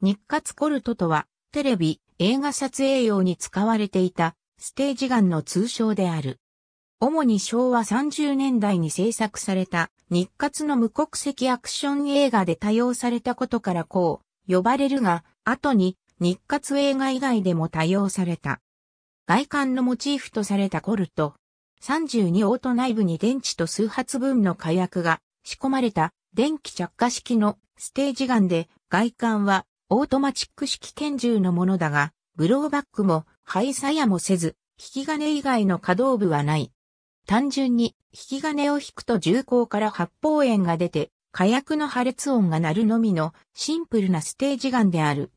日活コルトとは、テレビ、映画撮影用に使われていた、ステージガンの通称である。主に昭和30年代に制作された、日活の無国籍アクション映画で多用されたことからこう、呼ばれるが、後に、日活映画以外でも多用された。外観のモチーフとされたコルト。32オート内部に電池と数発分の火薬が仕込まれた電気着火式のステージガンで外観はオートマチック式拳銃のものだが、ブローバックも、イサやもせず、引き金以外の可動部はない。単純に、引き金を引くと銃口から発砲炎が出て、火薬の破裂音が鳴るのみのシンプルなステージガンである。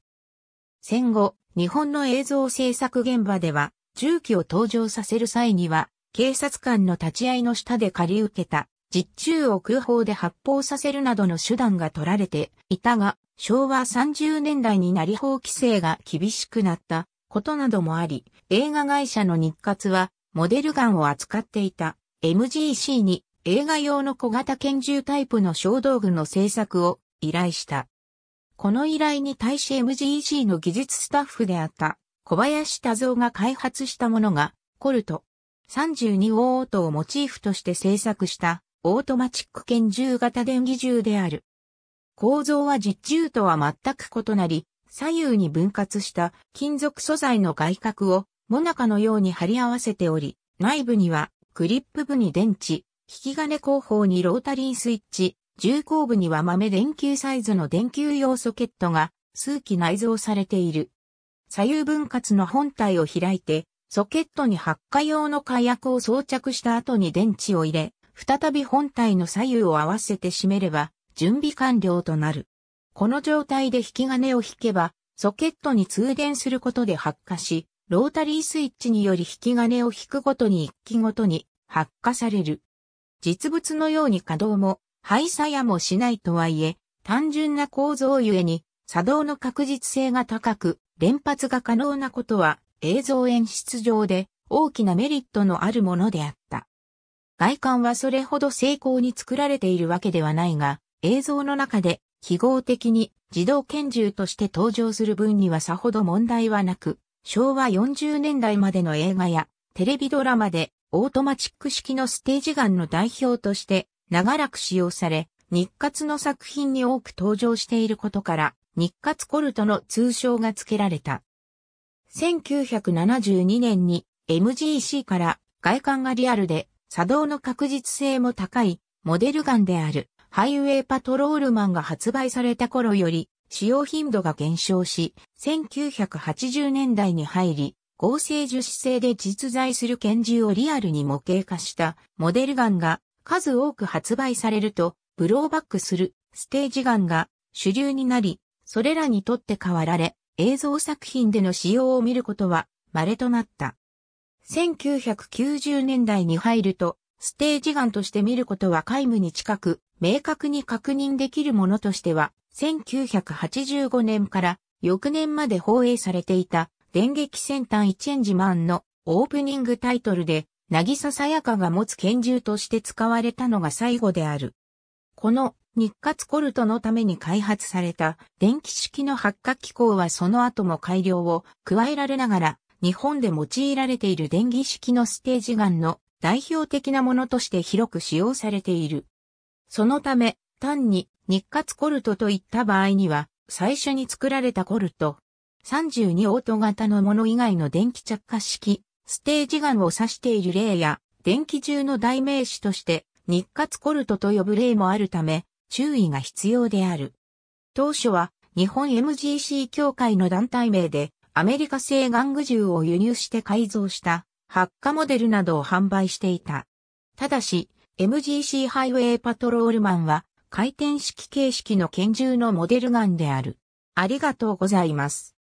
戦後、日本の映像制作現場では、銃器を登場させる際には、警察官の立ち会いの下で借り受けた、実銃を空砲で発砲させるなどの手段が取られていたが、昭和30年代になり法規制が厳しくなったことなどもあり、映画会社の日活はモデルガンを扱っていた MGC に映画用の小型拳銃タイプの小道具の製作を依頼した。この依頼に対し MGC の技術スタッフであった小林多蔵が開発したものがコルト32オートをモチーフとして製作したオートマチック拳銃型電気銃である。構造は実銃とは全く異なり、左右に分割した金属素材の外角をモナカのように貼り合わせており、内部にはクリップ部に電池、引き金後方にロータリースイッチ、重工部には豆電球サイズの電球用ソケットが数機内蔵されている。左右分割の本体を開いて、ソケットに発火用の火薬を装着した後に電池を入れ、再び本体の左右を合わせて締めれば、準備完了となる。この状態で引き金を引けば、ソケットに通電することで発火し、ロータリースイッチにより引き金を引くごとに一機ごとに発火される。実物のように稼働も、廃車やもしないとはいえ、単純な構造ゆえに、作動の確実性が高く、連発が可能なことは映像演出上で大きなメリットのあるものであった。外観はそれほど精巧に作られているわけではないが、映像の中で記号的に自動拳銃として登場する分にはさほど問題はなく、昭和40年代までの映画やテレビドラマでオートマチック式のステージガンの代表として長らく使用され、日活の作品に多く登場していることから、日活コルトの通称が付けられた。1972年に MGC から外観がリアルで作動の確実性も高いモデルガンであるハイウェイパトロールマンが発売された頃より使用頻度が減少し、1980年代に入り、合成樹脂製で実在する拳銃をリアルに模型化したモデルガンが数多く発売されると、ブローバックするステージガンが主流になり、それらにとって変わられ、映像作品での使用を見ることは稀となった。1990年代に入ると、ステージガンとして見ることは皆無に近く、明確に確認できるものとしては、1985年から翌年まで放映されていた、電撃戦隊一円自慢のオープニングタイトルで、渚さやかが持つ拳銃として使われたのが最後である。この日活コルトのために開発された電気式の発火機構はその後も改良を加えられながら日本で用いられている電気式のステージガンの代表的なものとして広く使用されている。そのため、単に日活コルトといった場合には、最初に作られたコルト、32オート型のもの以外の電気着火式、ステージガンを指している例や、電気銃の代名詞として、日活コルトと呼ぶ例もあるため、注意が必要である。当初は、日本 MGC 協会の団体名で、アメリカ製玩具銃を輸入して改造した、発火モデルなどを販売していた。ただし、MGC ハイウェイパトロールマンは回転式形式の拳銃のモデルガンである。ありがとうございます。